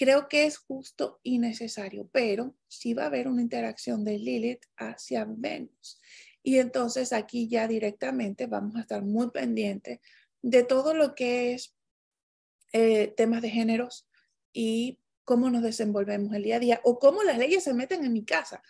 Creo que es justo y necesario, pero sí va a haber una interacción de Lilith hacia Venus. Y entonces aquí ya directamente vamos a estar muy pendientes de todo lo que es eh, temas de géneros y cómo nos desenvolvemos el día a día o cómo las leyes se meten en mi casa.